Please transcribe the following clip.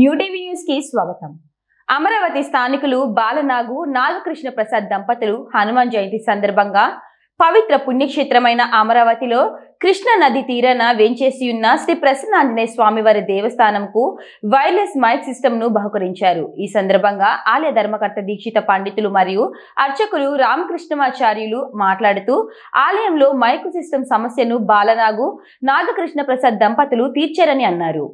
New TV news కి స్వాగతం అమరావతి స్థానికులు బాలనాగు నాగకృష్ణ ప్రసాద్ దంపతులు హనుమాన్ జయంతి సందర్భంగా పవిత్ర పుణ్యక్షేత్రమైన అమరావతిలో కృష్ణా నది తీరాన వేంచేసి ఉన్న శ్రీ ప్రసన్నాంజనేయ స్వామివారి దేవస్థానంకు వైర్లెస్ మైక్ ను బహుకరించారు ఈ సందర్భంగా ఆలయ ధర్మకర్త దీక్షిత పండితులు మరియు అర్చకులు రామకృష్ణమాచార్యులు మాట్లాడుతూ ఆలయంలో మైకు సిస్టమ్ సమస్యను బాలనాగు నాగకృష్ణ ప్రసాద్ దంపతులు తీర్చారని అన్నారు